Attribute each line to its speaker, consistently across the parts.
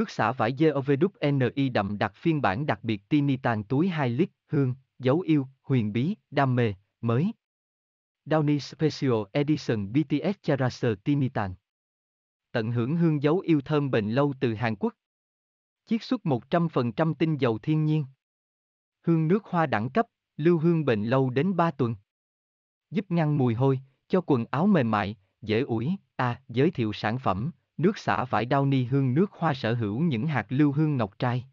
Speaker 1: Nước xả vải GOVWNI đậm đặc phiên bản đặc biệt Tinitan túi 2 lít, hương, dấu yêu, huyền bí, đam mê, mới. Downy Special Edition BTS Charaser Tinitan. Tận hưởng hương dấu yêu thơm bền lâu từ Hàn Quốc. Chiết xuất 100% tinh dầu thiên nhiên. Hương nước hoa đẳng cấp, lưu hương bền lâu đến 3 tuần. Giúp ngăn mùi hôi, cho quần áo mềm mại, dễ ủi. A. À, giới thiệu sản phẩm, Nước xả vải đao ni hương nước hoa sở hữu những hạt lưu hương ngọc trai.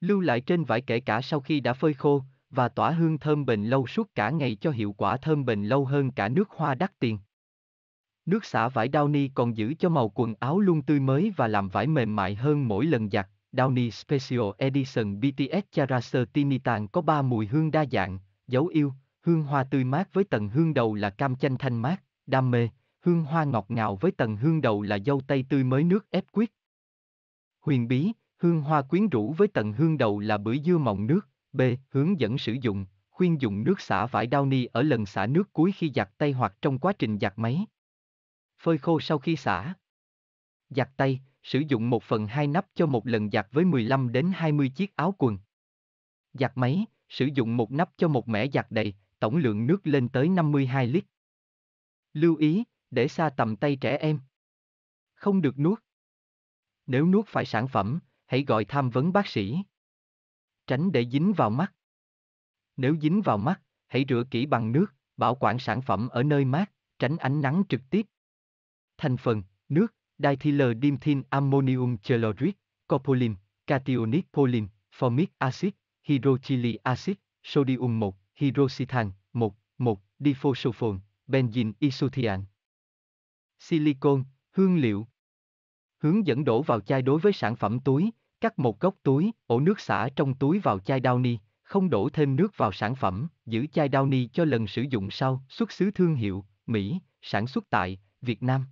Speaker 1: Lưu lại trên vải kể cả sau khi đã phơi khô, và tỏa hương thơm bền lâu suốt cả ngày cho hiệu quả thơm bền lâu hơn cả nước hoa đắt tiền. Nước xả vải Downy còn giữ cho màu quần áo luôn tươi mới và làm vải mềm mại hơn mỗi lần giặt. Downy Special Edition BTS Charaser Tinitan có 3 mùi hương đa dạng, dấu yêu, hương hoa tươi mát với tầng hương đầu là cam chanh thanh mát, đam mê, hương hoa ngọt ngào với tầng hương đầu là dâu tây tươi mới nước ép quyết. Huyền bí, hương hoa quyến rũ với tầng hương đầu là bưởi dưa mọng nước, B. Hướng dẫn sử dụng, khuyên dùng nước xả vải đao ni ở lần xả nước cuối khi giặt tay hoặc trong quá trình giặt máy. Phơi khô sau khi xả. Giặt tay, sử dụng 1 phần 2 nắp cho một lần giặt với 15 đến 20 chiếc áo quần. Giặt máy, sử dụng một nắp cho một mẻ giặt đầy, tổng lượng nước lên tới 52 lít. Lưu ý, để xa tầm tay trẻ em. Không được nuốt. Nếu nuốt phải sản phẩm, hãy gọi tham vấn bác sĩ. Tránh để dính vào mắt. Nếu dính vào mắt, hãy rửa kỹ bằng nước, bảo quản sản phẩm ở nơi mát, tránh ánh nắng trực tiếp. Thành phần, nước, diethylerdimethyln ammonium chloride, copolim, cationic polim, formic acid, hydrochili acid, sodium 1, hydroxythan 1, 1, diphosphon, benzene isothian silicon, hương liệu. Hướng dẫn đổ vào chai đối với sản phẩm túi, cắt một góc túi, ổ nước xả trong túi vào chai Downy, không đổ thêm nước vào sản phẩm, giữ chai Downy cho lần sử dụng sau. Xuất xứ thương hiệu, Mỹ, sản xuất tại, Việt Nam.